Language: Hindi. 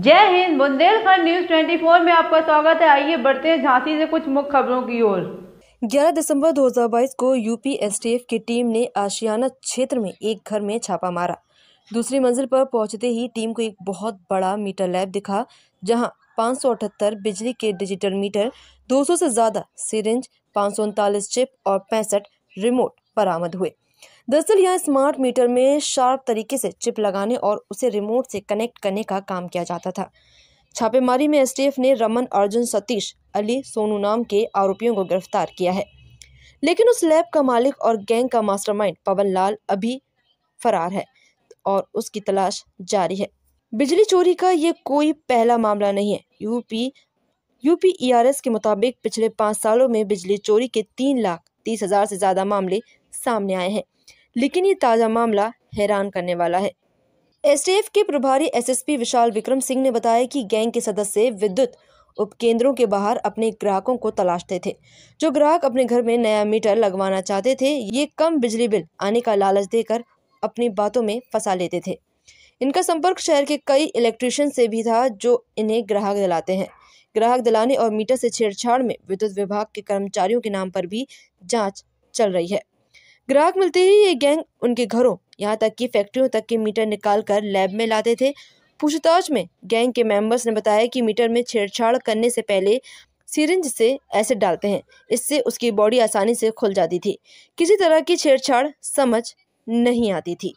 जय हिंद बुंदेलखंड न्यूज 24 में आपका स्वागत है आइए बढ़ते हैं झांसी से कुछ मुख्य खबरों की ओर 11 दिसंबर 2022 को यूपी एसटीएफ की टीम ने आशियाना क्षेत्र में एक घर में छापा मारा दूसरी मंजिल पर पहुंचते ही टीम को एक बहुत बड़ा मीटर लैब दिखा जहां पाँच बिजली के डिजिटल मीटर 200 से ज़्यादा सिरिंज पाँच चिप और पैंसठ रिमोट बरामद हुए दरअसल यहाँ स्मार्ट मीटर में शार्प तरीके से चिप लगाने और उसे रिमोट से कनेक्ट करने का काम किया जाता था छापेमारी में एसटीएफ ने रमन अर्जुन सतीश अली सोनू नाम के आरोपियों को गिरफ्तार किया है लेकिन उस लैब का मालिक और गैंग का मास्टरमाइंड पवन लाल अभी फरार है और उसकी तलाश जारी है बिजली चोरी का ये कोई पहला मामला नहीं है यूपी ईआरएस के मुताबिक पिछले पाँच सालों में बिजली चोरी के तीन लाख तीस हजार से ज़्यादा मामले सामने आए हैं लेकिन ये ताज़ा मामला हैरान करने वाला है एसटीएफ के प्रभारी एसएसपी विशाल विक्रम सिंह ने बताया कि गैंग के सदस्य विद्युत उपकेंद्रों के बाहर अपने ग्राहकों को तलाशते थे जो ग्राहक अपने घर में नया मीटर लगवाना चाहते थे ये कम बिजली बिल आने का लालच देकर अपनी बातों में फंसा लेते थे इनका संपर्क शहर के कई इलेक्ट्रिशियन से भी था जो इन्हें ग्राहक दिलाते हैं ग्राहक दिलाने और मीटर से छेड़छाड़ में विद्युत विभाग के कर्मचारियों के नाम पर भी जाँच चल रही है ग्राहक मिलते ही ये गैंग उनके घरों यहाँ तक कि फैक्ट्रियों तक के मीटर निकाल कर लैब में लाते थे पूछताछ में गैंग के मेंबर्स ने बताया कि मीटर में छेड़छाड़ करने से पहले सीरेंज से एसिड डालते हैं इससे उसकी बॉडी आसानी से खुल जाती थी किसी तरह की छेड़छाड़ समझ नहीं आती थी